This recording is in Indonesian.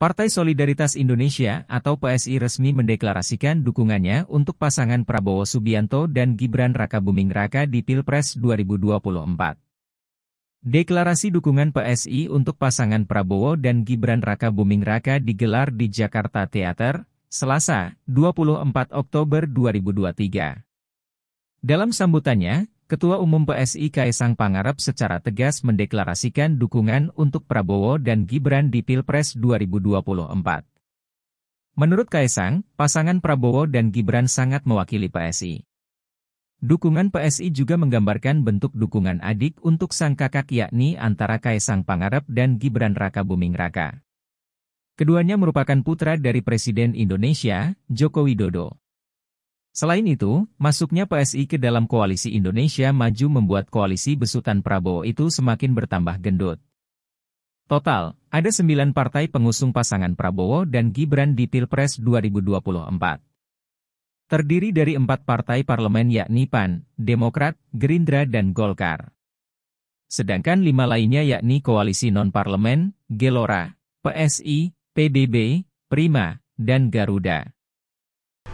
Partai Solidaritas Indonesia atau PSI resmi mendeklarasikan dukungannya untuk pasangan Prabowo Subianto dan Gibran Raka Buming Raka di Pilpres 2024. Deklarasi dukungan PSI untuk pasangan Prabowo dan Gibran Raka Buming Raka digelar di Jakarta Theater, Selasa, 24 Oktober 2023. Dalam sambutannya, Ketua Umum PSI Kaisang Pangarep secara tegas mendeklarasikan dukungan untuk Prabowo dan Gibran di Pilpres 2024. Menurut Kaisang, pasangan Prabowo dan Gibran sangat mewakili PSI. Dukungan PSI juga menggambarkan bentuk dukungan adik untuk sang kakak yakni antara Kaisang Pangarep dan Gibran Raka Buming Raka. Keduanya merupakan putra dari Presiden Indonesia, Joko Widodo. Selain itu, masuknya PSI ke dalam koalisi Indonesia Maju membuat koalisi besutan Prabowo itu semakin bertambah gendut. Total, ada sembilan partai pengusung pasangan Prabowo dan Gibran di Pilpres 2024. Terdiri dari empat partai parlemen yakni PAN, Demokrat, Gerindra dan Golkar. Sedangkan lima lainnya yakni Koalisi Non-Parlemen, Gelora, PSI, PBB, Prima, dan Garuda.